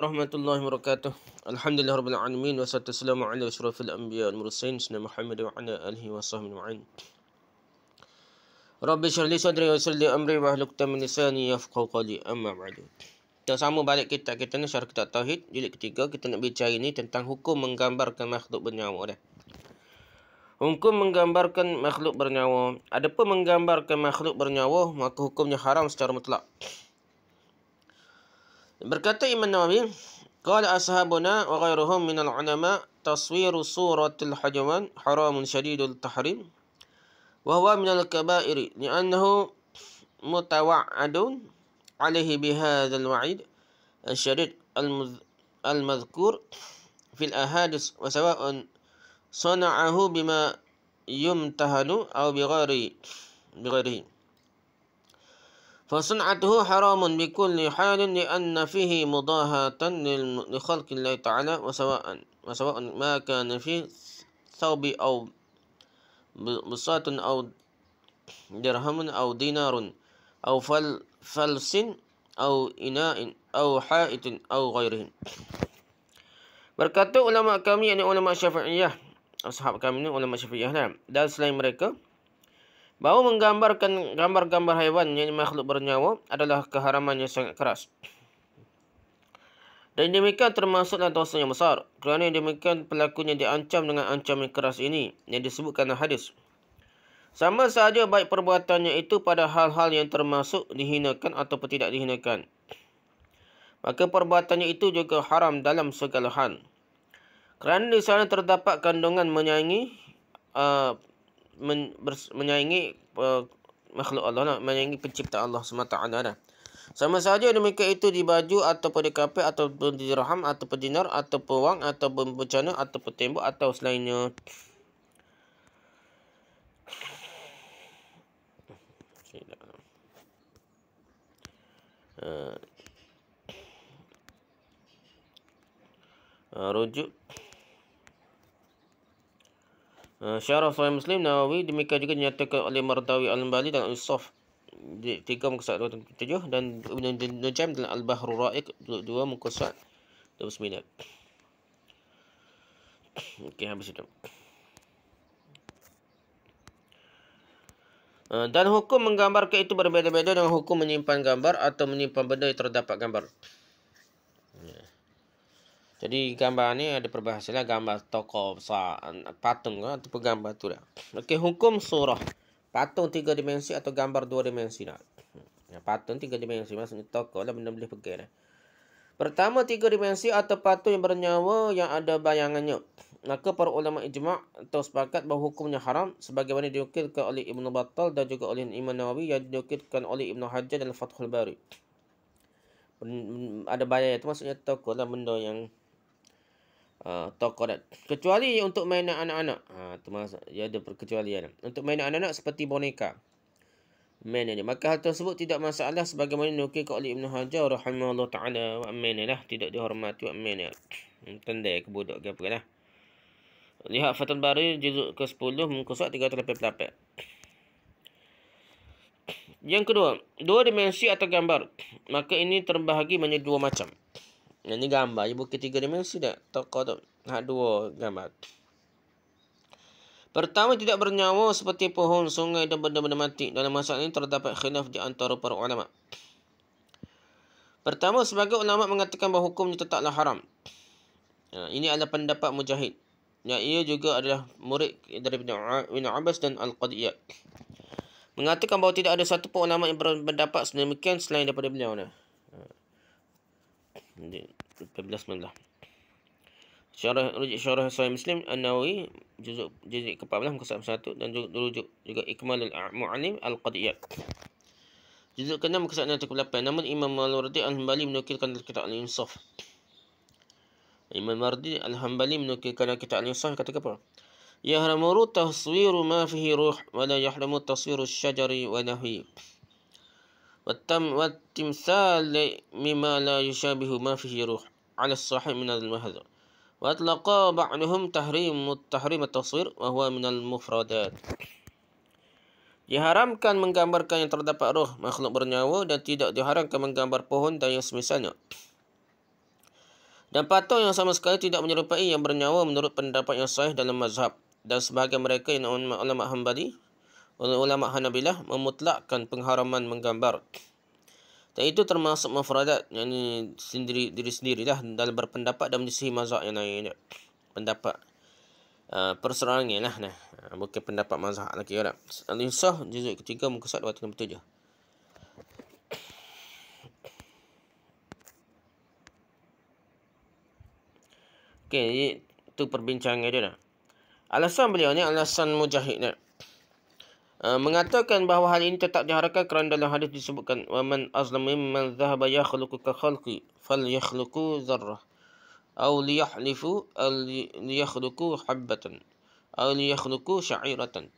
Rahmatullahi wabarakatuh. Alhamdulillah rabbil alamin wassalatu wassalamu ala asyrafil anbiya wal mursalin sayyidina Muhammad wa ala alihi washabbihi ajma'in. Rabbi syrli sadri wa yassir li amri wa hlul ta min lisani yafqahu qawli amma ba'du. Kita sama balik kitab kita ni syarah kitab tauhid jilid ketiga kita nak bincang ini tentang hukum menggambarkan makhluk bernyawa dah. Hukum menggambarkan makhluk bernyawa. Adapun menggambarkan makhluk bernyawa maka hukumnya haram secara mutlak. Berkata Imam Nawawi, Qala ashabuna wa ghairuhum al ulama taswiru suratil hajwan haramun syadidul tahrim wa huwa min minal kabairi li'annahu mutawa'adun alaihi hadzal wa'id asyadid al-madhkur al ahadis wa sawa'un sana'ahu bima yumtahanu aw bighairi bighairihi فصنعته حرام بكل حال لأن فيه مضاهاة لخلق الله تعالى وسواء وسواء ما كان في ثوب أو بساط أو درهم أو دينار أو فل فلس أو إناء أو حائط أو غيره Berkata ulama kami yakni ulama Syafi'iyah, ashab kami ni ulama Syafi'iyah lah. Dan selain mereka, Bahawa menggambarkan gambar-gambar haiwan yang makhluk bernyawa adalah keharaman yang sangat keras. Dan demikian termasuklah dosa yang besar. Kerana demikian pelakunya diancam dengan ancaman keras ini yang disebutkan dalam hadis. Sama sahaja baik perbuatannya itu pada hal-hal yang termasuk dihinakan atau tidak dihinakan. Maka perbuatannya itu juga haram dalam segala hal. Kerana di sana terdapat kandungan menyayangi uh, men, bers, menyaingi uh, makhluk Allah lah, menyaingi pencipta Allah semata ada Sama saja demikian itu di baju atau pada kape atau di dirham atau di dinar atau wang atau bencana atau tembok atau selainnya. Uh, rujuk Eh, syarah Sahih Muslim Nawawi demikian juga dinyatakan oleh Mardawi Al-Bali dan Al-Sof 3 muka 27 dan Ibn Najam dalam Al-Bahru Ra'iq 2 muka 29 Okey habis itu eh, Dan hukum menggambar itu berbeza-beza dengan hukum menyimpan gambar atau menyimpan benda yang terdapat gambar. Jadi gambar ni ada perbahasalah gambar tokoh besar patung ke atau gambar tu lah. Okey hukum surah. Patung tiga dimensi atau gambar dua dimensi dah. Hmm. Ya, patung tiga dimensi maksudnya tokoh lah benda boleh pergi dah. Pertama tiga dimensi atau patung yang bernyawa yang ada bayangannya. Maka para ulama ijma' atau sepakat bahawa hukumnya haram sebagaimana diukirkan oleh Ibn Battal dan juga oleh Imam Nawawi yang diukirkan oleh Ibn Hajar dan Fathul Bari. Ada bayar itu maksudnya tokoh lah benda yang Ha, tokorat. Kecuali untuk mainan anak-anak. Ha, termasuk, ya ada perkecualian. Untuk mainan anak-anak seperti boneka. Mainannya. Maka hal tersebut tidak masalah sebagaimana nukirkan oleh Ibn Hajar. Rahimahullah ta'ala. Mainanlah. Tidak dihormati. Mainan. Hmm, tendai ke bodoh ke apa lah. Lihat Fatul Bari juz ke-10 muka surat 388. Yang kedua, dua dimensi atau gambar. Maka ini terbahagi menjadi dua macam. Ini gambar Ibu bukit tiga dimensi tak? toko tu. Hak dua gambar. Pertama tidak bernyawa seperti pohon, sungai dan benda-benda mati. Dalam masa ini terdapat khilaf di antara para ulama. Pertama sebagai ulama mengatakan bahawa hukumnya tetaplah haram. ini adalah pendapat Mujahid. Yang ia juga adalah murid daripada bin Abbas dan al Qadiyah. Mengatakan bahawa tidak ada satu pun ulama yang berpendapat sedemikian selain daripada beliau. Nah. Jadi 15 Syarah rujuk syarah Sahih Muslim An-Nawawi juz juz ke-14 muka 101 dan juga rujuk juga ikmal al Mu'allim Al-Qadiyat. juzuk ke-6 muka 138 namun Imam Al-Wardi Al-Hanbali menukilkan dalam kitab Al-Insaf. Imam Mardi Al-Hanbali menukilkan dalam kitab Al-Insaf kata apa? Yahramu taswiru ma fihi ruh wa la yahramu taswiru syajari wa nahwi. Wattam wattim sal mimma la yushabihu ma fihi ruh ala sahih min al-mahdhar. Wa atlaqa ba'dhum tahrim mutahrim at-taswir wa huwa min al-mufradat. Diharamkan menggambarkan yang terdapat roh makhluk bernyawa dan tidak diharamkan menggambar pohon dan yang semisalnya. Dan patung yang sama sekali tidak menyerupai yang bernyawa menurut pendapat yang sahih dalam mazhab. Dan sebahagian mereka yang ulama hambali oleh ulama Hanabilah memutlakkan pengharaman menggambar. Dan itu termasuk mufradat yang ini sendiri diri sendirilah dalam berpendapat dan menyisihi mazhab yang lain. Pendapat uh, perserangan lah. Nah. Uh, bukan pendapat mazhab lagi. Okay, lah. Al-Insah, juzul ketiga, muka saat 267. Okey, itu perbincangan dia dah. Alasan beliau ni, alasan mujahid ni. Eh, mengatakan bahawa hal ini tetap diharapkan kerana dalam hadis disebutkan waman azlam mimman dhahaba yakhluqu ka khalqi fal yakhluqu dharra aw liyahlifu liyakhluqu habatan aw liyakhluqu sha'iratan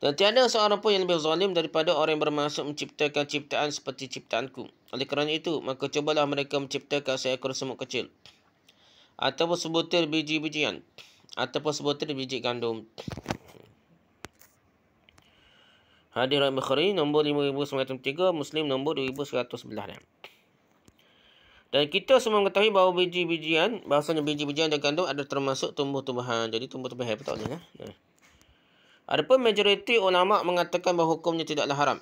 dan tiada seorang pun yang lebih zalim daripada orang yang bermaksud menciptakan ciptaan seperti ciptaanku. Oleh kerana itu, maka cubalah mereka menciptakan seekor semut kecil. atau sebutir biji-bijian. atau sebutir biji gandum. Hadir Imam Bukhari nombor 5903, Muslim nombor 2111. Dan kita semua mengetahui bahawa biji-bijian, bahasanya biji-bijian dan gandum ada termasuk tumbuh-tumbuhan. Jadi tumbuh-tumbuhan apa tak boleh. Eh? Adapun majoriti ulama mengatakan bahawa hukumnya tidaklah haram.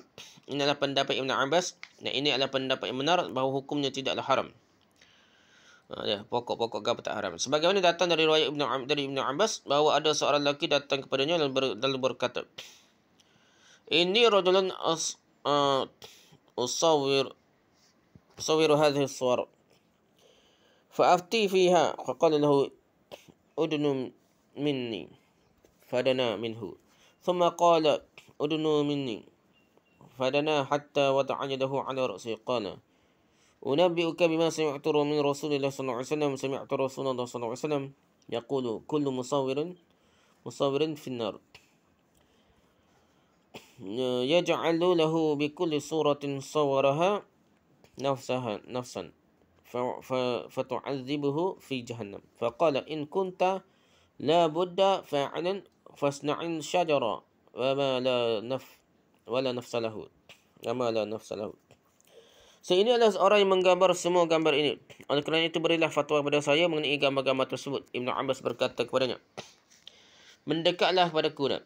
Ini adalah pendapat Ibn Abbas dan ini adalah pendapat yang benar bahawa hukumnya tidaklah haram. Ha, ya, pokok-pokok gapa tak haram. Sebagaimana datang dari riwayat Ibn, dari Ibn Abbas bahawa ada seorang lelaki datang kepadanya dan berkata, إني رجل أص... آه، أصور أصور هذه الصور فأفتي فيها فقال له أدن مني فدنا منه ثم قال أدن مني فدنا حتى وضع يده على رأسه قال أنبئك بما سمعت من رسول الله صلى الله عليه وسلم سمعت رسول الله صلى الله عليه وسلم يقول كل مصور مصور في النار Ya, yaj'alu lahu bi kulli suratin sawaraha nafsaha nafsan fa tu'adzibuhu fi jahannam fa qala in kunta la budda fa'lan fasna'in syajara wa ma la naf wa la nafsa lahu wa ma la nafsa lahu So ini adalah orang yang menggambar semua gambar ini. Oleh kerana itu berilah fatwa kepada saya mengenai gambar-gambar tersebut. Ibn Abbas berkata kepadanya. Mendekatlah kepada kudat.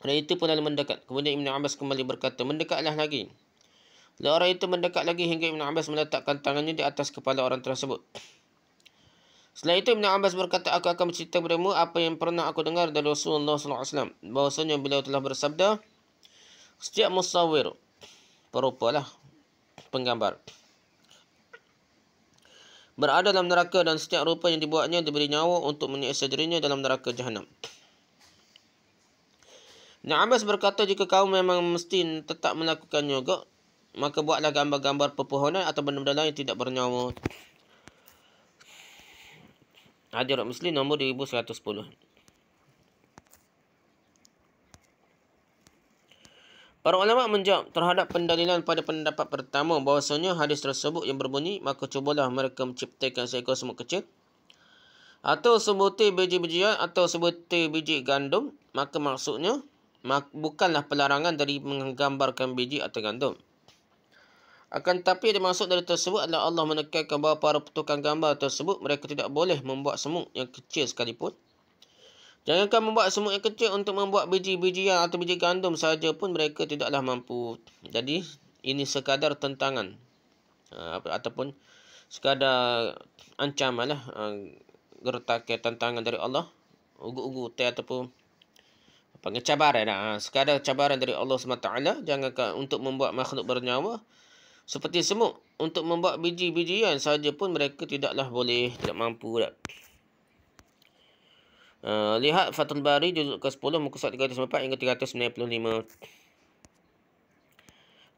Kerana itu pun lalu mendekat. Kemudian Ibn Abbas kembali berkata, mendekatlah lagi. Lalu orang itu mendekat lagi hingga Ibn Abbas meletakkan tangannya di atas kepala orang tersebut. Selepas itu Ibn Abbas berkata, aku akan bercerita kepadamu apa yang pernah aku dengar dari Rasulullah SAW. Bahasanya beliau telah bersabda, setiap musawir, perupalah penggambar. Berada dalam neraka dan setiap rupa yang dibuatnya diberi nyawa untuk menyiksa dirinya dalam neraka jahanam. Na'abas berkata jika kau memang mesti tetap melakukan yoga, maka buatlah gambar-gambar pepohonan atau benda-benda lain yang tidak bernyawa. Hadirat Muslim nombor 1110. Para ulama menjawab terhadap pendalilan pada pendapat pertama bahawasanya hadis tersebut yang berbunyi maka cubalah mereka menciptakan seekor semut kecil atau sebutir biji-bijian atau sebutir biji gandum maka maksudnya bukanlah pelarangan dari menggambarkan biji atau gandum. Akan tetapi yang dimaksud dari tersebut adalah Allah menekankan bahawa para petukang gambar tersebut mereka tidak boleh membuat semut yang kecil sekalipun. Jangankan membuat semut yang kecil untuk membuat biji biji yang atau biji gandum sahaja pun mereka tidaklah mampu. Jadi ini sekadar tentangan ha, ataupun sekadar ancamanlah ha, gertakan tantangan dari Allah. Ugu-ugu teh ataupun panggil cabaran lah. Ha, sekadar cabaran dari Allah SWT. Jangankan untuk membuat makhluk bernyawa. Seperti semut. Untuk membuat biji-bijian saja pun mereka tidaklah boleh. Tidak mampu lah. Uh, lihat Fatul Bari juzuk ke-10 muka surat 394 hingga 395.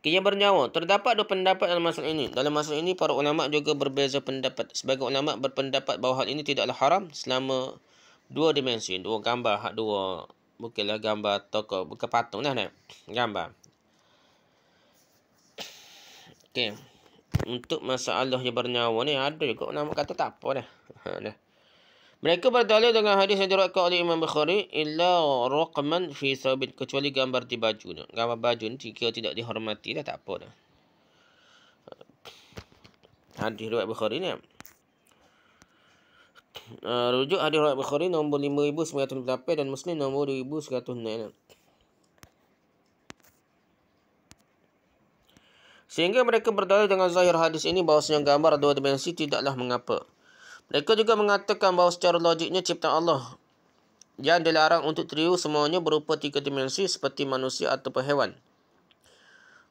Kini bernyawa. Terdapat dua pendapat dalam masalah ini. Dalam masalah ini, para ulama juga berbeza pendapat. Sebagai ulama berpendapat bahawa hal ini tidaklah haram selama dua dimensi. Dua gambar, hak dua bukanlah gambar toko, bukan patung lah ni. Gambar. Okey. Untuk masalah yang bernyawa ni ada juga nama kata tak apa dah. Ha dah. Mereka berdalil dengan hadis yang diriwayatkan oleh Imam Bukhari illa raqman fi sabit kecuali gambar di baju ni. Gambar baju ni jika tidak dihormati dah tak apa dah. Hadis riwayat Bukhari ni. Uh, rujuk hadis riwayat Bukhari nombor 5908 dan Muslim nombor 2106. Sehingga mereka berdalil dengan zahir hadis ini bahawa senyum gambar dua dimensi tidaklah mengapa. Mereka juga mengatakan bahawa secara logiknya cipta Allah yang dilarang untuk trio semuanya berupa tiga dimensi seperti manusia atau hewan.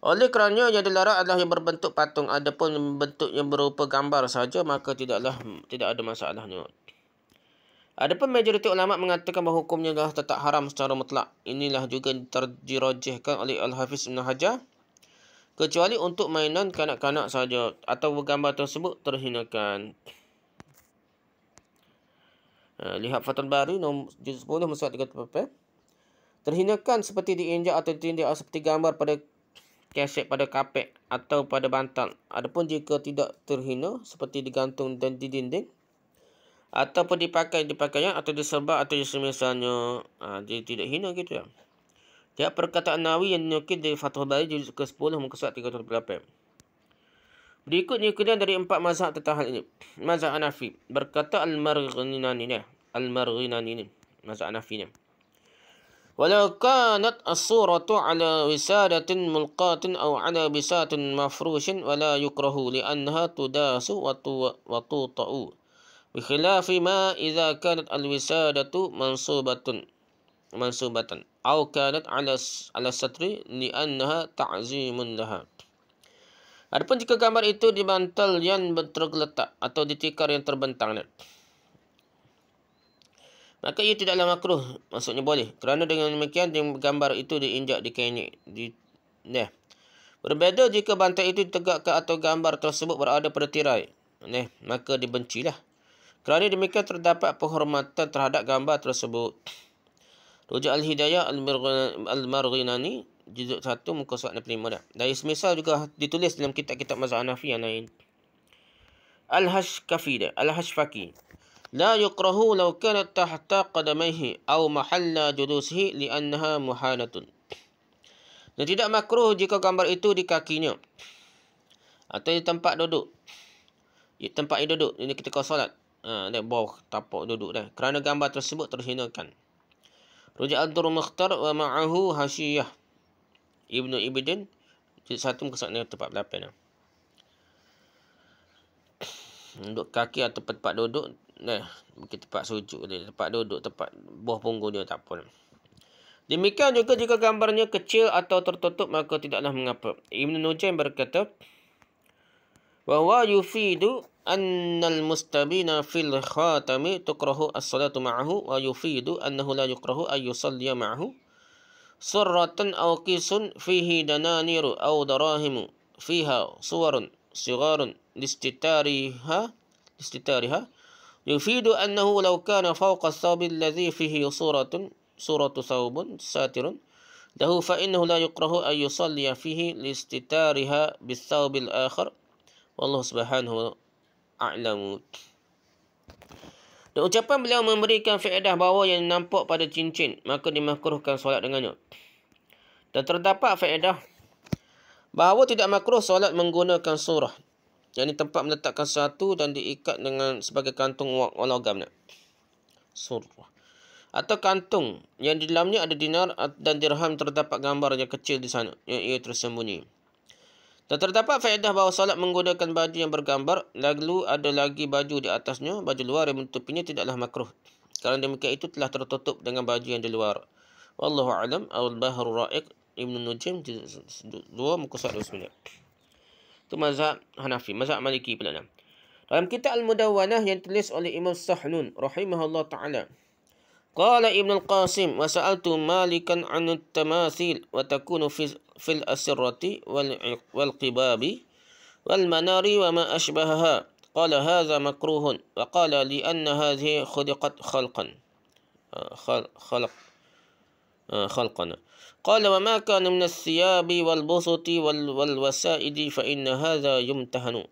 Oleh kerana yang dilarang adalah yang berbentuk patung ataupun bentuk yang berupa gambar saja maka tidaklah tidak ada masalahnya. Adapun majoriti ulama mengatakan bahawa hukumnya adalah tetap haram secara mutlak. Inilah juga terjirojihkan oleh Al-Hafiz Ibn Hajar. Kecuali untuk mainan kanak-kanak saja atau gambar tersebut terhinakan. Ha, lihat Fatul Bari, nombor 10, Masyarakat 34. Terhinakan seperti diinjak atau ditindak seperti gambar pada keset pada kapek atau pada bantal. Adapun jika tidak terhina seperti digantung dan di dinding atau pun dipakai di pakaian atau diserba atau semisalnya ha, dia tidak hina gitu ya. Tiap ya, perkataan Nawawi yang nyukir di Fathul Bari juz ke-10 muka surat 338. Berikutnya kedua dari empat mazhab tentang hal ini. Mazhab Anafi berkata al-Marghinani ni, al-Marghinani ni, mazhab Anafi ni. Ya. Walau kanat as-suratu ala wisadatin mulqatin atau ala bisatin mafrushin wala yukrahu li'anha tudasu wa tuta'u. Bikhilafi ma iza kanat al-wisadatu mansubatun. Mansubatan. Au kanat ala satri li'anha ta'zimun laha. Adapun jika gambar itu dibantal yang tergeletak atau ditikar yang terbentang. Nah. Maka ia tidaklah makruh. Maksudnya boleh. Kerana dengan demikian, gambar itu diinjak di kainik. Di, ya. Berbeza jika bantai itu ditegakkan atau gambar tersebut berada pada tirai. Ya. Maka dibencilah. Kerana demikian terdapat penghormatan terhadap gambar tersebut. Rujuk Al-Hidayah Al-Marghinani, Juzuk 1, Muka Surat 65 dah. Dari semisal juga ditulis dalam kitab-kitab Mazhab Hanafi yang lain. Al-Hashkafi dah. Al-Hashfaki. Al-Hashfaki la yukrahu law kanat tahta qadamaihi aw mahalla judusihi li'annaha muhanatun dan tidak makruh jika gambar itu di kakinya atau di tempat duduk di tempat yang duduk ini ketika solat ha ni bawah tapak duduk dah kerana gambar tersebut terhinakan rujuk ad-dur wa ma'ahu hasiyah ibnu ibidin jadi satu muka sana tempat belapan lah. Duduk kaki atau tempat duduk Nah, mungkin tempat sujud dia, tempat duduk, tempat buah punggung dia tak pun. Demikian juga jika gambarnya kecil atau tertutup maka tidaklah mengapa. Ibn Nujain berkata, "Wa yufidu annal mustabina fil khatami tukrahu as-salatu ma'ahu wa yufidu annahu la yukrahu ay yusalli ma'ahu surratan aw qisun fihi dananiru aw darahim fiha suwarun sigarun listitariha listitariha" يفيد أنه لو كان فوق الثوب الذي فيه صورة صورة ثوب ساتر له فإنه لا يكره أن يصلي فيه لاستتارها بالثوب الآخر والله سبحانه أعلم Dan ucapan beliau memberikan faedah bahawa yang nampak pada cincin, maka dimakruhkan solat dengannya. Dan terdapat faedah bahawa tidak makruh solat menggunakan surah. Yang ni tempat meletakkan satu dan diikat dengan sebagai kantung logam ni. Surah. Atau kantung yang di dalamnya ada dinar dan dirham terdapat gambar yang kecil di sana yang ia tersembunyi. Dan terdapat faedah bahawa salat menggunakan baju yang bergambar, lalu ada lagi baju di atasnya, baju luar yang menutupinya tidaklah makruh. Kerana demikian itu telah tertutup dengan baju yang di luar. Wallahu alam al-bahru ra'iq ibn Nujim dua muka 1 2 Itu mazhab Hanafi, mazhab Maliki pula lah. Dalam kitab al mudawwanah yang ditulis oleh Imam Sahnun rahimahullah taala. Qala Ibn Al-Qasim wa sa'altu Malikan 'an at-tamathil wa takunu fi fil asrati wal wal qibabi wal manari wa ma ashbahaha. Qala hadha makruhun wa qala li anna hadhihi khuliqat khalqan. Khalq khalqan. قال وما كان من wal والبسط والوسائد فإن هذا yumtahanu.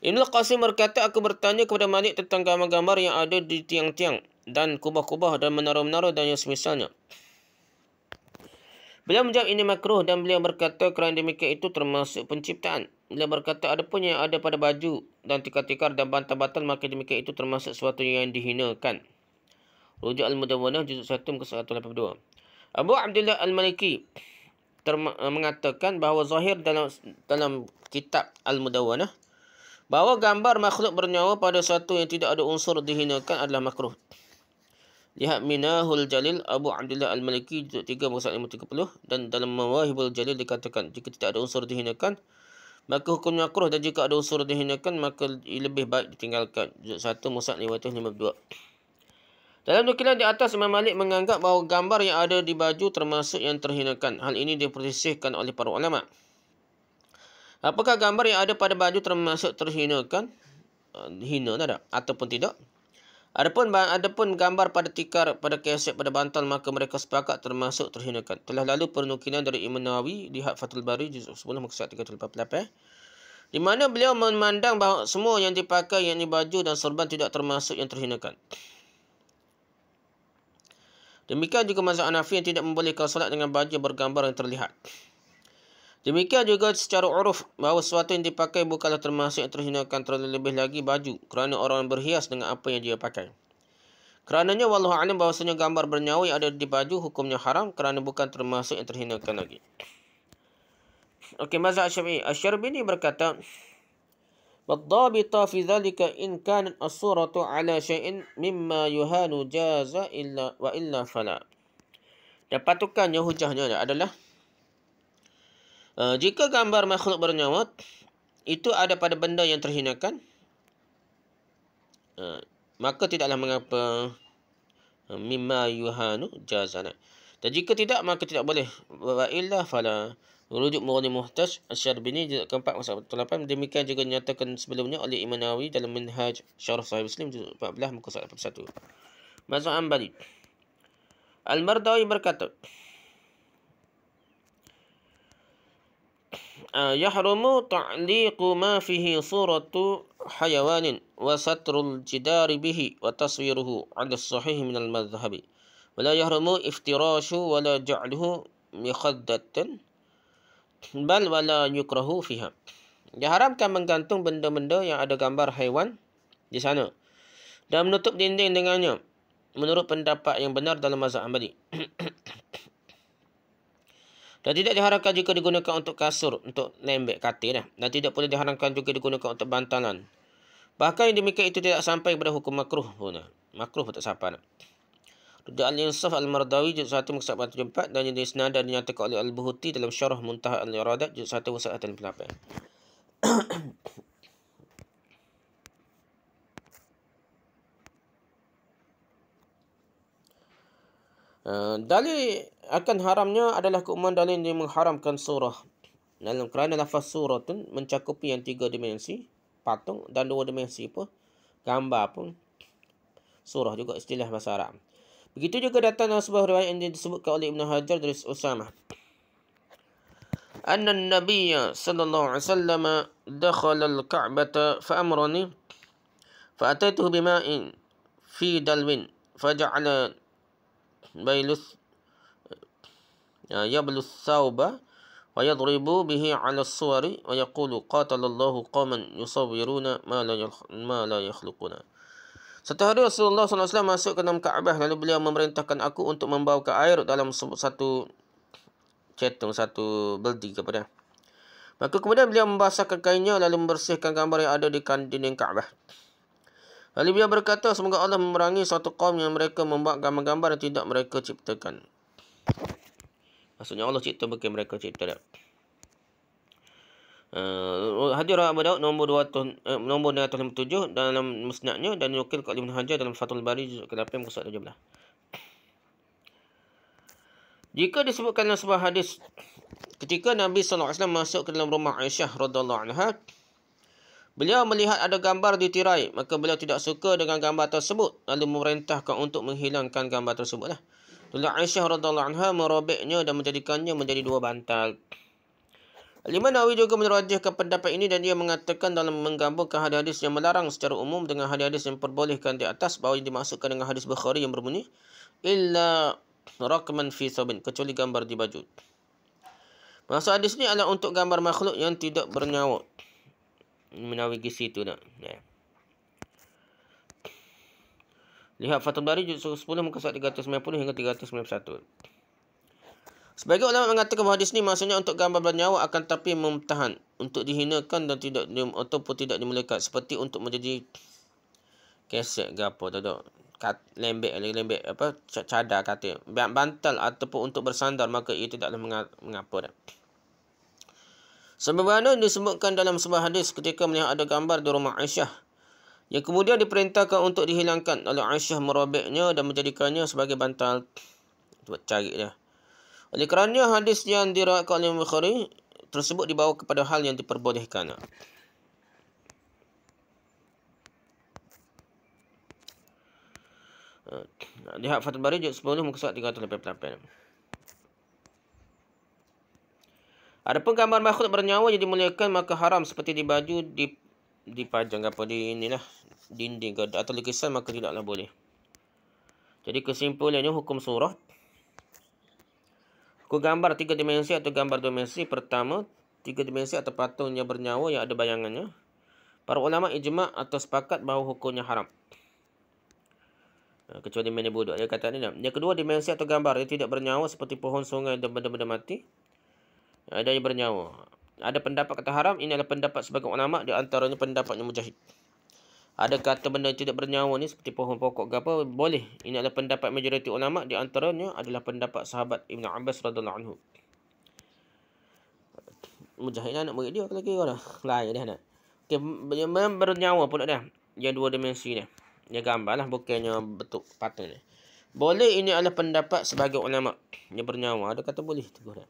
Ibn Qasim berkata, aku bertanya kepada Malik tentang gambar-gambar yang ada di tiang-tiang dan kubah-kubah dan menara-menara dan yang semisalnya. Beliau menjawab ini makruh dan beliau berkata kerana demikian itu termasuk penciptaan. Beliau berkata ada pun yang ada pada baju dan tikar-tikar dan bantal-bantal maka demikian itu termasuk sesuatu yang dihinakan. Rujuk Al-Mudawwanah, juz 1, Muka 182. Abu Abdullah Al-Maliki eh, mengatakan bahawa zahir dalam dalam kitab al mudawana bahawa gambar makhluk bernyawa pada satu yang tidak ada unsur dihinakan adalah makruh. Lihat Minahul Jalil Abu Abdullah Al-Maliki 3.530 dan dalam Mawahibul Jalil dikatakan jika tidak ada unsur dihinakan maka hukum makruh dan jika ada unsur dihinakan maka lebih baik ditinggalkan. Juz 1 Musa 552. Dalam nukilan di atas, Imam Malik menganggap bahawa gambar yang ada di baju termasuk yang terhinakan. Hal ini dipersisihkan oleh para ulama. Apakah gambar yang ada pada baju termasuk terhinakan? Eh, hina tak ada? Ataupun tidak? Adapun, adapun gambar pada tikar, pada keset, pada bantal, maka mereka sepakat termasuk terhinakan. Telah lalu penukilan dari Imam Nawawi, di Hak Fatul Bari, Juzuk 10, Maksud 388. Eh. Di mana beliau memandang bahawa semua yang dipakai, yang ini baju dan serban tidak termasuk yang terhinakan. Demikian juga mazhab Hanafi yang tidak membolehkan solat dengan baju bergambar yang terlihat. Demikian juga secara uruf bahawa sesuatu yang dipakai bukanlah termasuk yang terhinakan terlebih lagi baju kerana orang berhias dengan apa yang dia pakai. Kerananya wallahu alam bahwasanya gambar bernyawa yang ada di baju hukumnya haram kerana bukan termasuk yang terhinakan lagi. Okey mazhab Syafi'i. Asy-Syarbini berkata, والضابط في ذلك إن كانت الصورة على شيء مما يهان جاز إلا وإلا فلا Dapatukannya hujahnya adalah uh, Jika gambar makhluk bernyawa Itu ada pada benda yang terhinakan uh, Maka tidaklah mengapa uh, yuhanu jazana Dan jika tidak maka tidak boleh Wa illa fala Rujuk Murni Muhtaj Asyarbini Jilat keempat Masa ke-8 Demikian juga nyatakan sebelumnya Oleh Imam Nawawi Dalam Minhaj Syarah Sahih Muslim Jilat 14 Muka surat 81 Masa Ambali Al-Mardawi berkata يحرم تعليق ما فيه صورة حيوان وستر الجدار به وتصويره على الصحيح من المذهب ولا يحرم افتراش ولا جعله مخدة bal wala yukrahu fiha. Diharamkan menggantung benda-benda yang ada gambar haiwan di sana dan menutup dinding dengannya menurut pendapat yang benar dalam mazhab Hanbali. dan tidak diharamkan jika digunakan untuk kasur untuk lembek katil dah. dan tidak boleh diharamkan juga digunakan untuk bantalan. Bahkan yang demikian itu tidak sampai kepada hukum makruh pun. Lah. Makruh pun tak sampai. Lah. Di Al-Insaf Al-Mardawi, Juz 1, Muka 174 dan yang disenada oleh Al-Buhuti dalam syarah Muntaha Al-Iradat, Juz 1, Muka 178. dalil akan haramnya adalah keumuman dalil yang mengharamkan surah. Dalam kerana lafaz surah itu mencakupi yang tiga dimensi, patung dan dua dimensi pun, gambar pun, surah juga istilah bahasa Arab. Begitu juga datang dalam sebuah riwayat yang disebutkan oleh Ibn Hajar dari Usamah. أن النبي صلى الله عليه وسلم دخل الكعبة فأمرني فأتيته بماء في دلو فجعل بيلس يبل الثوب ويضرب به على الصور ويقول قاتل الله قوما يصورون ما لا ما لا يخلقون Satu hari Rasulullah SAW masuk ke dalam Kaabah lalu beliau memerintahkan aku untuk membawa ke air dalam satu cetung, satu beldi kepada. Maka kemudian beliau membasahkan kainnya lalu membersihkan gambar yang ada di dinding Kaabah. Lalu beliau berkata, semoga Allah memerangi satu kaum yang mereka membuat gambar-gambar yang tidak mereka ciptakan. Maksudnya Allah cipta bagi mereka cipta dia. Eh, uh, hadis Rahab Abu Daud nombor 200 eh, nombor 257 dalam musnadnya dan nukil kat Ibn Hajar dalam fatul Bari juz ke-8 muka 17. Jika disebutkan dalam sebuah hadis ketika Nabi saw masuk ke dalam rumah Aisyah radhiyallahu anha Beliau melihat ada gambar di tirai, maka beliau tidak suka dengan gambar tersebut, lalu memerintahkan untuk menghilangkan gambar tersebutlah. Lalu Aisyah radhiallahu anha merobeknya dan menjadikannya menjadi dua bantal. Al-Imam Nawawi juga menerajihkan pendapat ini dan dia mengatakan dalam menggabungkan hadis-hadis yang melarang secara umum dengan hadis-hadis yang perbolehkan di atas bahawa yang dimasukkan dengan hadis Bukhari yang berbunyi illa rakman fi sabin kecuali gambar di baju. Maksud hadis ini adalah untuk gambar makhluk yang tidak bernyawa. Menawi ke situ nak. Ya. Lihat Fatul Bari juz 10 muka surat 390 hingga 391. Sebagai ulama mengatakan bahawa hadis ini maksudnya untuk gambar bernyawa akan tapi memtahan untuk dihinakan dan tidak di, ataupun tidak dimulakan seperti untuk menjadi keset ke apa tak tahu. Kat, lembek, lembek, apa, cadar kata. Bantal ataupun untuk bersandar maka ia tidaklah mengapa dah. Sebenarnya disebutkan dalam sebuah hadis ketika melihat ada gambar di rumah Aisyah yang kemudian diperintahkan untuk dihilangkan oleh Aisyah merobeknya dan menjadikannya sebagai bantal. buat cari dia. Oleh kerana hadis yang diriwayatkan oleh Bukhari tersebut dibawa kepada hal yang diperbolehkan. Lihat Fatul Bari, Juz 10, muka surat 388. Adapun gambar makhluk bernyawa yang dimuliakan, maka haram seperti di baju, di di pajang apa di inilah dinding ke atau lukisan maka tidaklah boleh. Jadi kesimpulannya hukum surah Ku gambar tiga dimensi atau gambar dimensi pertama, tiga dimensi atau patungnya bernyawa yang ada bayangannya. Para ulama ijma' atau sepakat bahawa hukumnya haram. Ha, kecuali mana budak. Dia kata ni tak. Yang kedua, dimensi atau gambar yang tidak bernyawa seperti pohon sungai dan benda-benda mati. Ada yang bernyawa. Ada pendapat kata haram. Ini adalah pendapat sebagai ulama di antaranya pendapatnya mujahid ada kata benda tidak bernyawa ni seperti pohon pokok ke apa boleh ini adalah pendapat majoriti ulama di antaranya adalah pendapat sahabat Ibnu Abbas radhiyallahu anhu mujahid anak lah murid dia lagi orang lain dia anak okey memang bernyawa pun ada yang dua dimensi ni dia gambar lah bukannya bentuk patung ni boleh ini adalah pendapat sebagai ulama yang bernyawa ada kata boleh tegur dia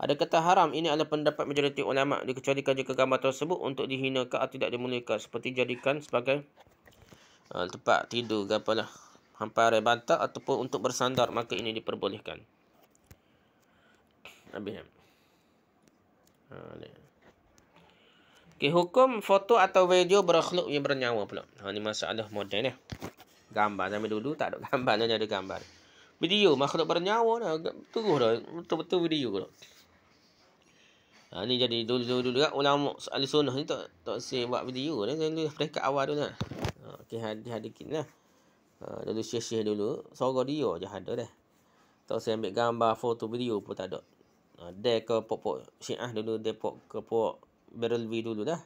ada kata haram ini adalah pendapat majoriti ulama dikecualikan jika gambar tersebut untuk dihinakan atau tidak dimulakan seperti jadikan sebagai uh, tempat tidur ke apalah hamparan bantal ataupun untuk bersandar maka ini diperbolehkan. Habis. Ha ni. Okay, hukum foto atau video berakhluk yang bernyawa pula. Ha ni masalah moden ya, Gambar zaman dulu tak ada gambar, hanya ada gambar. Video makhluk bernyawa dah terus dah betul-betul video pula. Ha, ni jadi dulu-dulu juga ulama ahli sunnah ni tak tak si buat video dah dulu dekat awal tu nah. Ha, okey hadis hadis kit lah. Ha, dulu syekh-syekh dulu suara dia je ada dah. Tak si ambil gambar foto video pun tak ada. Ha, dek ke pok Syiah dulu dek pok ke pok Berlvi dulu dah.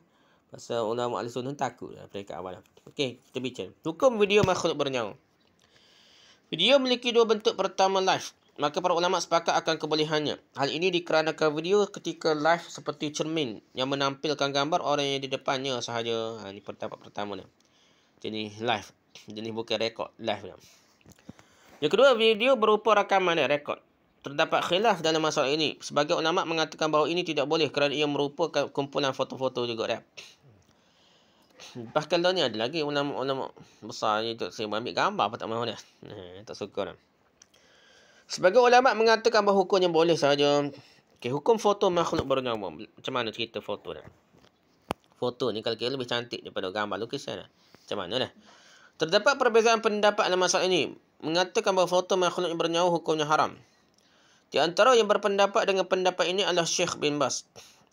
Pasal ulama ahli sunnah takut dah dekat awal dah. Okey, kita bincang. Cukup video makhluk bernyawa. Video memiliki dua bentuk pertama live maka para ulama sepakat akan kebolehannya. Hal ini dikarenakan video ketika live seperti cermin yang menampilkan gambar orang yang di depannya sahaja. Ha, ini pendapat pertama ni. Jadi live. Jadi bukan rekod live. Ni. Yang kedua, video berupa rakaman ni, rekod. Terdapat khilaf dalam masalah ini. Sebagai ulama mengatakan bahawa ini tidak boleh kerana ia merupakan kumpulan foto-foto juga. Ya. Bahkan dia ni ada lagi ulama-ulama besar ni. Saya ambil gambar apa tak mahu ni. Ha, tak suka ni. Sebagai ulama mengatakan bahawa hukum yang boleh saja. Okay, hukum foto makhluk bernyawa. Macam mana cerita foto ni? Foto ni kalau kira lebih cantik daripada gambar lukisan. Lah. Macam mana lah? Terdapat perbezaan pendapat dalam masalah ini. Mengatakan bahawa foto makhluk bernyawa hukumnya haram. Di antara yang berpendapat dengan pendapat ini adalah Syekh bin Bas.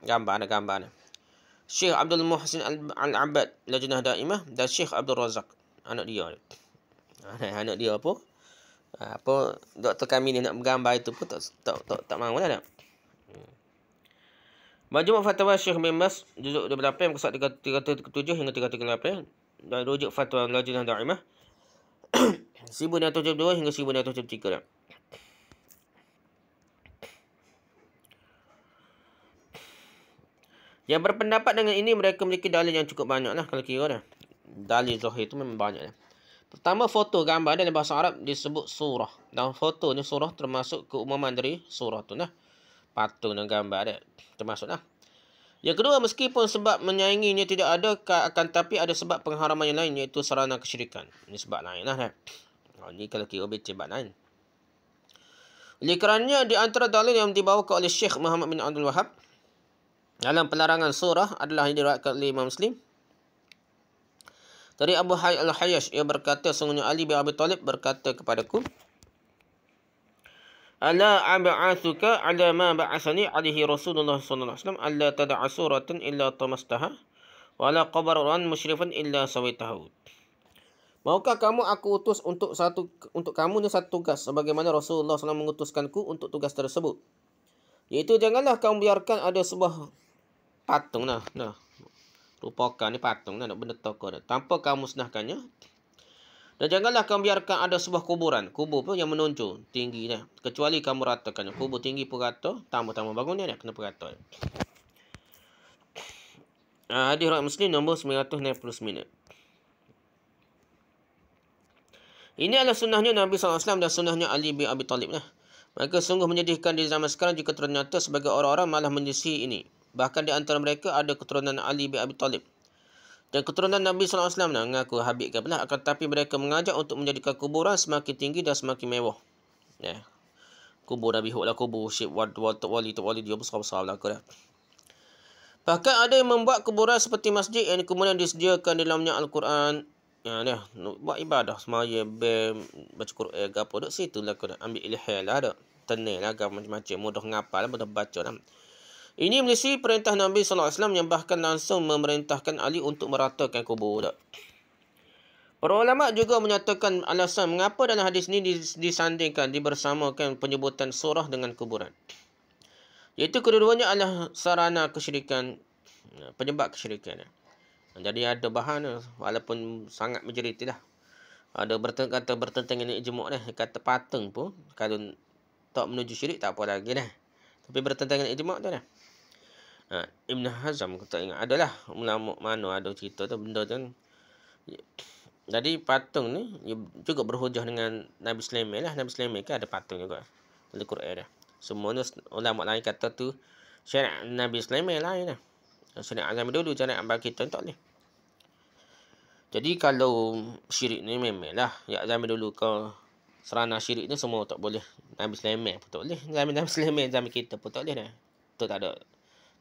Gambar ada gambar ni. Syekh Abdul Muhsin Al-Abad, Lajnah Daimah dan Syekh Abdul Razak. Anak dia. anak dia apa? Ha, apa doktor kami ni nak menggambar itu pun tak tak tak, tak mahu lah tak. Hmm. Majmu' fatwa Syekh bin Mas juzuk 28 muka 337 hingga 338 dan rujuk fatwa Lajnah Daimah 1072 hingga 1073 dah. Yang berpendapat dengan ini mereka memiliki dalil yang cukup banyak lah kalau kira dah. Dalil zahir itu memang banyak lah. Pertama foto gambar dalam bahasa Arab disebut surah. Dan foto fotonya surah termasuk keumuman dari surah tu nah. Patung dan gambar dia termasuk nah. Yang kedua meskipun sebab menyainginya tidak ada akan tapi ada sebab pengharaman yang lain iaitu sarana kesyirikan. Ini sebab lain lah. Nah. Oh, ini kalau kita baca sebab lain. Oleh kerana di antara dalil yang dibawa oleh Syekh Muhammad bin Abdul Wahab dalam pelarangan surah adalah yang diriwayatkan oleh Imam Muslim dari Abu Hayy al-Hayyash, yang berkata, Sungguhnya Ali bin Abi Talib berkata kepadaku, Ala ab'athuka ala ma ba'asani alihi Rasulullah SAW, Ala tada'a suratan illa tamastaha, Wa ala qabaran musyrifan illa sawitahu. Maukah kamu aku utus untuk satu untuk kamu ni satu tugas sebagaimana Rasulullah SAW mengutuskanku untuk tugas tersebut? yaitu janganlah kamu biarkan ada sebuah patung nah nah rupakan ni patung nak kan, benda toko dia tanpa kau musnahkannya dan janganlah kau biarkan ada sebuah kuburan kubur pun yang menonjol tinggi dia kecuali kamu ratakan kubur tinggi pun rata tambah-tambah bangun dia, dia kena perata dia. Uh, hadis riwayat muslim nombor 999 Ini adalah sunnahnya Nabi SAW dan sunnahnya Ali bin Abi Talib. Lah. mereka sungguh menyedihkan di zaman sekarang jika ternyata sebagai orang-orang malah menyisi ini. Bahkan di antara mereka ada keturunan Ali bin Abi Talib. Dan keturunan Nabi SAW mengaku Habib ke belah. Akan tetapi mereka mengajak untuk menjadikan kuburan semakin tinggi dan semakin mewah. Ya. Kubur Nabi Hukla, kubur Syed Wad, Wad, Tuk Wali, Tuk Wali, dia besar-besar belaka dah. Bahkan ada yang membuat kuburan seperti masjid yang kemudian disediakan dalamnya Al-Quran. Ya, dah. Buat ibadah semaya, baca Quran, apa-apa. Situ lah kena ambil ilhe lah. Tenil lah, macam-macam. Mudah ngapal, lah, mudah baca lah. Ini melalui perintah Nabi SAW yang bahkan langsung memerintahkan Ali untuk meratakan kubur budak. Para ulama juga menyatakan alasan mengapa dalam hadis ini disandingkan, dibersamakan penyebutan surah dengan kuburan. Iaitu kedua-duanya adalah sarana kesyirikan, penyebab kesyirikan. Ya. Jadi ada bahan walaupun sangat majoriti lah. Ada kata bertentangan dengan ijmuk lah. Kata patung pun kalau tak menuju syirik tak apa lagi lah. Tapi bertentangan dengan ijmuk tu lah. Ha, Ibn Hazm aku ingat adalah ulama mana ada cerita tu benda tu. Kan. Ya, jadi patung ni juga ya, berhujah dengan Nabi Sulaiman lah. Nabi Sulaiman kan ada patung juga. Dalam Quran dah. Semua ulama lain kata tu syariat Nabi Sulaiman lain lah. Syariat Azam dulu syariat Abah kita tak boleh. Jadi kalau syirik ni memang lah. Ya Azam dulu ke serana syirik ni semua tak boleh. Nabi Sulaiman pun tak boleh. Zaman Nabi Sulaiman, zaman kita pun tak boleh dah. Tu tak ada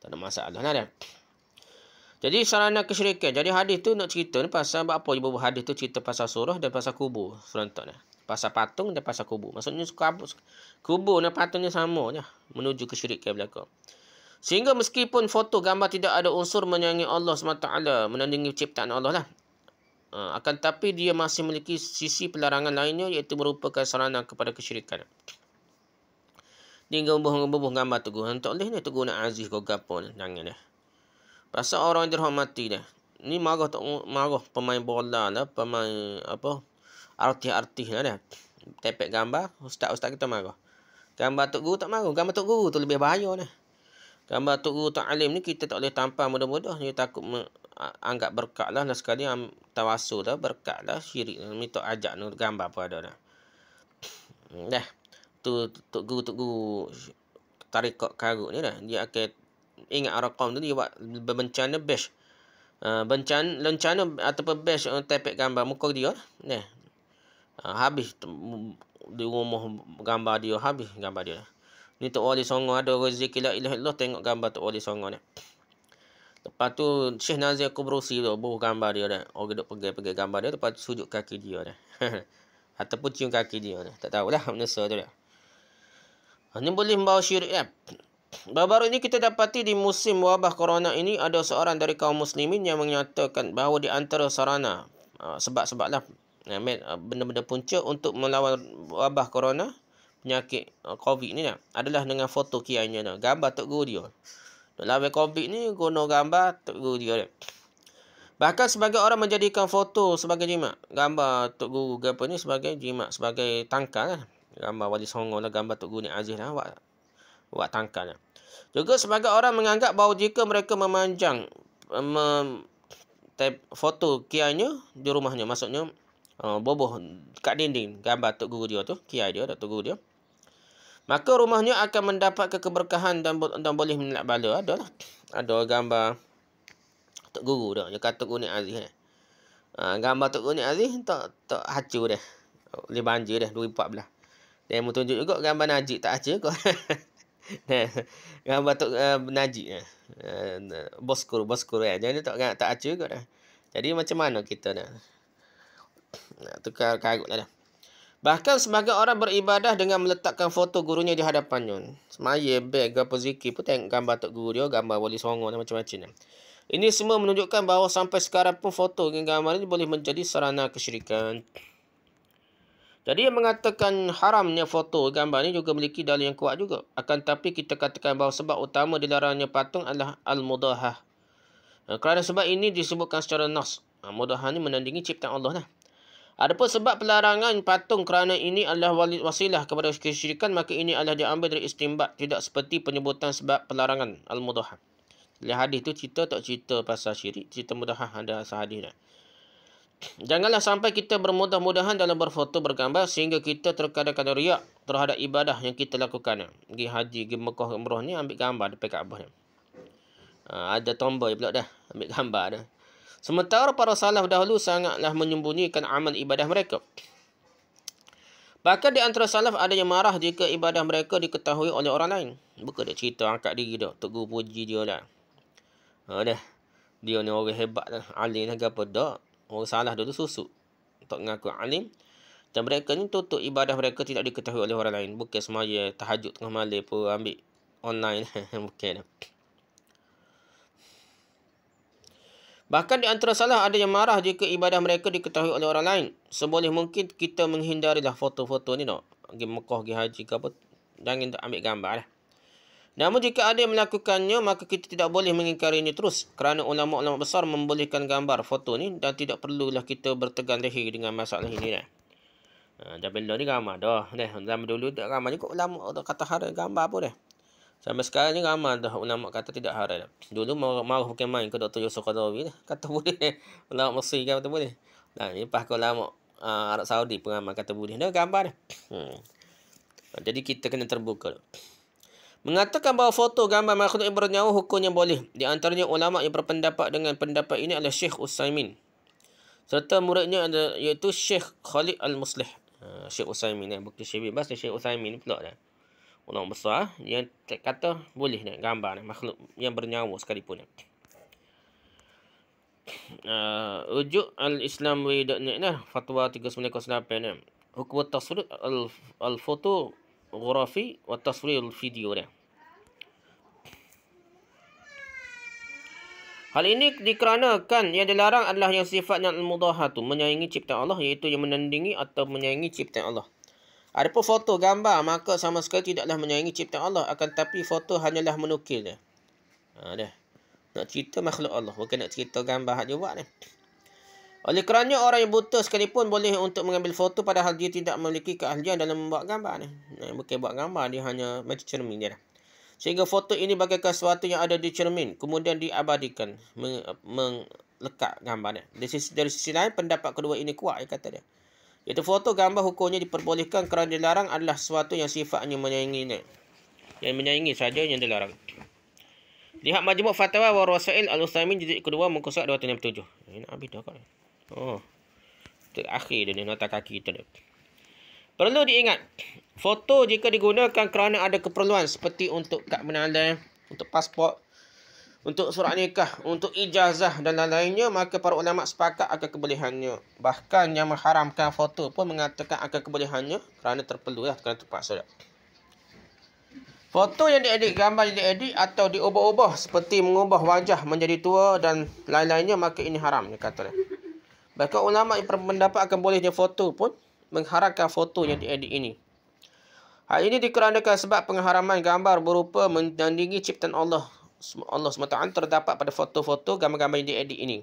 tak ada masalah lah dia. Jadi sarana kesyirikan. Jadi hadis tu nak cerita ni pasal apa ibu hadis tu cerita pasal surah dan pasal kubur. Serentak ni. Pasal patung dan pasal kubur. Maksudnya kubur, kubur dan patungnya sama je. Menuju kesyirikan belakang. Sehingga meskipun foto gambar tidak ada unsur menyayangi Allah SWT. Menandingi ciptaan Allah lah. Ha, akan tapi dia masih memiliki sisi pelarangan lainnya iaitu merupakan sarana kepada kesyirikan. Kesyirikan. Tinggal membuh-membuh gambar tu. Tak boleh ni tu nak aziz kau gapo ni. Jangan dah. Pasal orang yang dihormati dah. Ni marah tak marah pemain bola lah. Pemain apa. Artis-artis lah dah. Tepek gambar. Ustaz-ustaz kita marah. Gambar tu guru tak marah. Gambar tu guru tu lebih bahaya dah. Gambar tu guru tak alim ni kita tak boleh tampar mudah-mudah. Dia takut anggap berkat lah. Dan lah sekali am- tawasul lah. Berkat lah. Syirik lah. Minta ajak ni gambar pun ada dah. Dah tu tok guru tok guru tarikat karut ni dah dia akan ingat arakam tu dia buat bencana bash uh, bencana lencana ataupun bash uh, tepek gambar muka dia ni ah, habis di rumah gambar dia habis gambar dia ni tok wali songo ada rezeki la ilaha illallah tengok gambar tok wali songo ni lepas tu Syekh Nazir Kubrusi tu buh gambar dia dah orang duk pergi-pergi gambar dia lepas tu sujud kaki dia dah ataupun cium kaki dia dah tak tahulah mana tu dah hanya boleh membawa syirik ya. Baru-baru ini kita dapati di musim wabah corona ini ada seorang dari kaum muslimin yang menyatakan bahawa di antara sarana ha, sebab-sebablah eh, eh, benda-benda punca untuk melawan wabah corona penyakit covid ni adalah dengan foto kiainya gambar tok guru dia. Nak lawan covid ni guna gambar tok guru dia. Bahkan sebagai orang menjadikan foto sebagai jimat. Gambar tok guru apa ni sebagai jimat sebagai tangkal lah gambar wali songo lah gambar tok guru ni aziz lah awak awak tangkal lah. juga sebagai orang menganggap bahawa jika mereka memanjang eh, mem foto kiainya di rumahnya maksudnya uh, boboh kat dinding gambar tok guru dia tu kiai dia tok guru dia maka rumahnya akan mendapat keberkahan dan, dan boleh menelak bala lah, ada gambar tok guru dah dia kata guru ni aziz eh. Ha, gambar Tok Guni Aziz tak tak hacu dah. Boleh banjir dah 2014. Dan tunjuk juga gambar Najib tak aja kau. gambar tok uh, eh, Najib ah. Eh. Uh, eh, boskur boskur ya. jadi tak tak aja kau dah. Jadi macam mana kita dah? Nak tukar karutlah dah. Bahkan sebagai orang beribadah dengan meletakkan foto gurunya di hadapan Yun. Semaya, beg, apa zikir pun tengok gambar Tok Guru dia, gambar Wali Songo dan macam-macam. Ini semua menunjukkan bahawa sampai sekarang pun foto dengan gambar ini boleh menjadi sarana kesyirikan. Jadi yang mengatakan haramnya foto gambar ini juga memiliki dalil yang kuat juga. Akan tapi kita katakan bahawa sebab utama dilarangnya patung adalah al-mudahah. Eh, kerana sebab ini disebutkan secara nas. al ha, Mudahah ini menandingi ciptaan Allah lah. Adapun sebab pelarangan patung kerana ini adalah walid wasilah kepada kesyirikan maka ini adalah diambil dari istimbat tidak seperti penyebutan sebab pelarangan al-mudahah. Lihat hadis tu cerita tak cerita pasal syirik, cerita mudahah ada sahadis dah. Janganlah sampai kita bermudah-mudahan dalam berfoto bergambar sehingga kita terkadang-kadang riak terhadap ibadah yang kita lakukan. Pergi haji, pergi Mekah, Umrah ni ambil gambar di Kaabah ni. Ha, ada tombol pula dah ambil gambar dah. Sementara para salaf dahulu sangatlah menyembunyikan amal ibadah mereka. Bahkan di antara salaf ada yang marah jika ibadah mereka diketahui oleh orang lain. Bukan dia cerita angkat diri dah. Tok guru puji dia lah. Ha, dah. Dia ni orang hebat lah. Alin lah ke apa. Dah. Orang salah dulu susuk untuk mengaku alim. Dan mereka ni tutup ibadah mereka tidak diketahui oleh orang lain. Bukan semaya tahajud tengah malam pun ambil online. Bukan. Bahkan di antara salah ada yang marah jika ibadah mereka diketahui oleh orang lain. Seboleh mungkin kita menghindarilah foto-foto ni. No? Pergi Mekah, pergi haji ke apa. Jangan ambil gambar lah. Namun jika ada yang melakukannya, maka kita tidak boleh mengingkari ini terus kerana ulama-ulama besar membolehkan gambar foto ni dan tidak perlulah kita bertegang leher dengan masalah ini. Eh. Ha, zaman dulu ni ramah dah. Eh, zaman dulu tak ramah juga ulama kata haram gambar apa dah. Eh. Sampai sekarang ni ramah dah ulama kata tidak haram. Dulu mau mau bukan main ke Dr. Yusuf Qadawi lah. Kata boleh. ulama Mesir kata boleh. Nah, ini pahal ulama ah, Arab Saudi pengamal kata boleh. Dah gambar dah. Hmm. Jadi kita kena terbuka. Mengatakan bahawa foto gambar makhluk yang bernyawa hukumnya boleh. Di antaranya ulama yang berpendapat dengan pendapat ini adalah Syekh Usaimin. Serta muridnya ada, iaitu Syekh Khalid Al-Muslih. Ha, Syekh Usaimin. Ya. Eh, Bukti Syekh Bibas dan Syekh Usaimin pula. Ya. Ulama besar eh, yang kata boleh ya, gambar ya, makhluk yang bernyawa sekalipun. Ya. Ha, uh, ujuk al-Islam wa idaknya nah, fatwa 3908 nah. hukum tasrif al-foto غرافي والتصوير الفيديوري Hal ini dikarenakan yang dilarang adalah yang sifatnya al-mudahatu, menyaingi ciptaan Allah iaitu yang menandingi atau menyaingi ciptaan Allah. Adapun foto gambar maka sama sekali tidaklah menyaingi ciptaan Allah akan tapi foto hanyalah menukilnya. Ha dah. Nak cerita makhluk Allah bukan nak cerita gambar hak dia buat ni. Oleh kerana orang yang buta sekalipun boleh untuk mengambil foto padahal dia tidak memiliki keahlian dalam membuat gambar ni. Eh, bukan buat gambar, dia hanya macam cermin dia lah. Sehingga foto ini bagaikan sesuatu yang ada di cermin kemudian diabadikan meng, meng gambar ni. Dari sisi, dari sisi lain, pendapat kedua ini kuat, dia kata dia. itu foto gambar hukumnya diperbolehkan kerana dilarang adalah sesuatu yang sifatnya menyaingi ni. Yang menyaingi saja yang dilarang. Lihat majmuk fatwa wa rasail al-Utsaimin jadi kedua muka surat 267. Ini eh, habis dah kan. Oh. Terakhir dia ni nota kaki tu dia. Perlu diingat, foto jika digunakan kerana ada keperluan seperti untuk kad menandai, untuk pasport, untuk surat nikah, untuk ijazah dan lain-lainnya, maka para ulama sepakat akan kebolehannya. Bahkan yang mengharamkan foto pun mengatakan akan kebolehannya kerana terperlu lah, kerana terpaksa. Lah. Foto yang diedit, gambar yang diedit atau diubah-ubah seperti mengubah wajah menjadi tua dan lain-lainnya, maka ini haram, dia kata. Dia. Bahkan ulama yang berpendapat akan bolehnya foto pun mengharapkan foto yang diedit ini. Hal ini dikerandakan sebab pengharaman gambar berupa menandingi ciptaan Allah. Allah SWT terdapat pada foto-foto gambar-gambar yang diedit ini.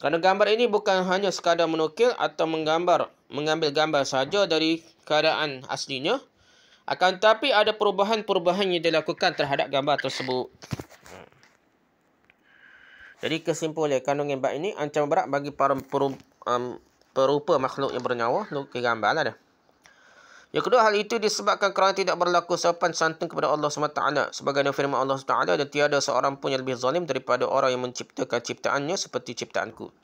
Kerana gambar ini bukan hanya sekadar menukil atau menggambar, mengambil gambar saja dari keadaan aslinya. Akan tetapi ada perubahan-perubahan yang dilakukan terhadap gambar tersebut. Jadi kesimpulan kandungan bak ini ancam berat bagi para perupa, um, perupa makhluk yang bernyawa. Lalu gambar lah dia. Yang kedua, hal itu disebabkan kerana tidak berlaku sopan santun kepada Allah SWT. Sebagai firman Allah SWT, dan tiada seorang pun yang lebih zalim daripada orang yang menciptakan ciptaannya seperti ciptaanku.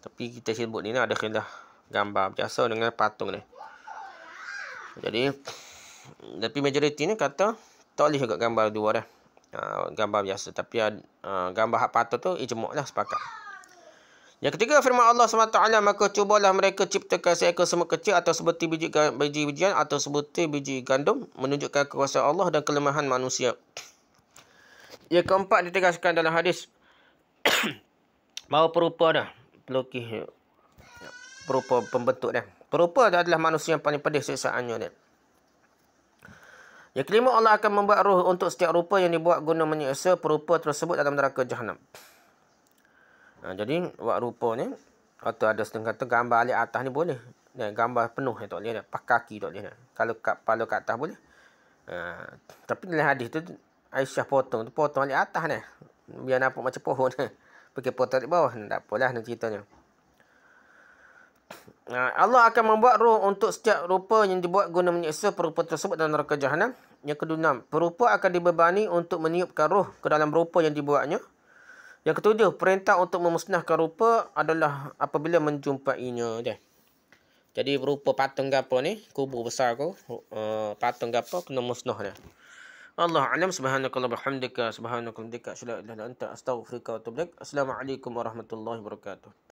Tapi kita sebut ni ada kena gambar biasa dengan patung ni. Jadi, tapi majoriti ni kata, tak boleh juga gambar dua dah. Ah, gambar biasa tapi uh, gambar hak patut tu ijmaklah sepakat yang ketiga firman Allah SWT maka cubalah mereka ciptakan seekor semut kecil atau seperti biji biji bijian atau seperti biji gandum menunjukkan kuasa Allah dan kelemahan manusia yang keempat ditegaskan dalam hadis bahawa perupa dah pelukis ya, perupa pembentuk dia perupa adalah manusia yang paling pedih seksaannya dia yang kelima Allah akan membuat roh untuk setiap rupa yang dibuat guna menyiksa perupa tersebut dalam neraka jahanam. Ha, jadi buat rupa ni atau ada setengah kata gambar alik atas ni boleh. Dan gambar penuh ya, tak boleh. Pak kaki tak boleh. Kalau kat kepala kat atas boleh. Ha, tapi dalam hadis tu Aisyah potong tu potong alik atas ni. Biar nampak macam pohon. Pergi potong di bawah. Tak apalah ni ceritanya. Ha, Allah akan membuat roh untuk setiap rupa yang dibuat guna menyiksa perupa tersebut dalam neraka jahanam. Yang kedua, perupa akan dibebani untuk meniupkan roh ke dalam rupa yang dibuatnya. Yang ketujuh, perintah untuk memusnahkan rupa adalah apabila menjumpainya. Jadi, rupa patung apa ni, kubur besar aku, ha, patung apa, kena musnah dia. Allah alam subhanakallah bihamdika subhanakallah bihamdika syulailah lantar astagfirullah wa tublik. Assalamualaikum warahmatullahi wabarakatuh.